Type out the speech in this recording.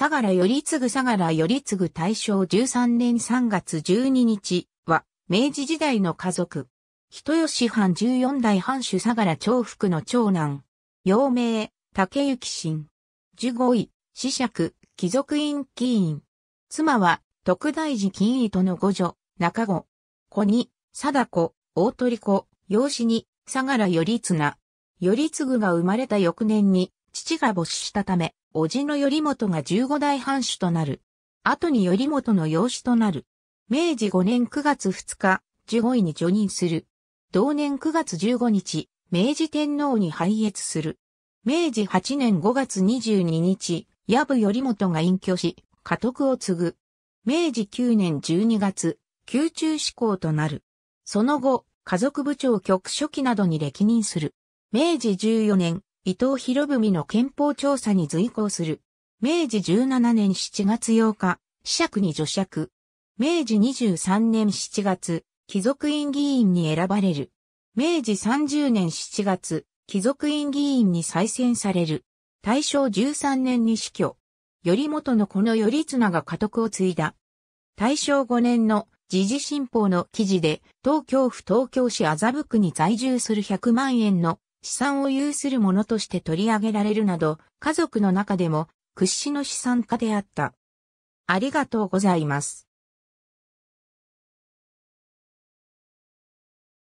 佐相良頼次相良頼次大正13年3月12日は、明治時代の家族。人吉藩14代藩主佐良長福の長男。幼名、竹幸信。15位、子爵、貴族院議員。妻は、徳大寺金糸の五女、中子。子に、貞子、大鳥子、養子に、佐相良頼綱。頼次が生まれた翌年に、父が没死したため、叔父の頼元が十五代藩主となる。後に頼元の養子となる。明治五年九月二日、十五位に除任する。同年九月十五日、明治天皇に拝謁する。明治八年五月二十二日、矢部頼元が隠居し、家督を継ぐ。明治九年十二月、宮中志向となる。その後、家族部長局書記などに歴任する。明治十四年、伊藤博文の憲法調査に随行する。明治17年7月8日、子爵に除爵。明治23年7月、貴族院議員に選ばれる。明治30年7月、貴族院議員に再選される。大正13年に死去。頼元のこの頼綱が家督を継いだ。大正5年の時事新報の記事で、東京府東京市麻布区に在住する100万円の資産を有する者として取り上げられるなど、家族の中でも屈指の資産家であった。ありがとうございます。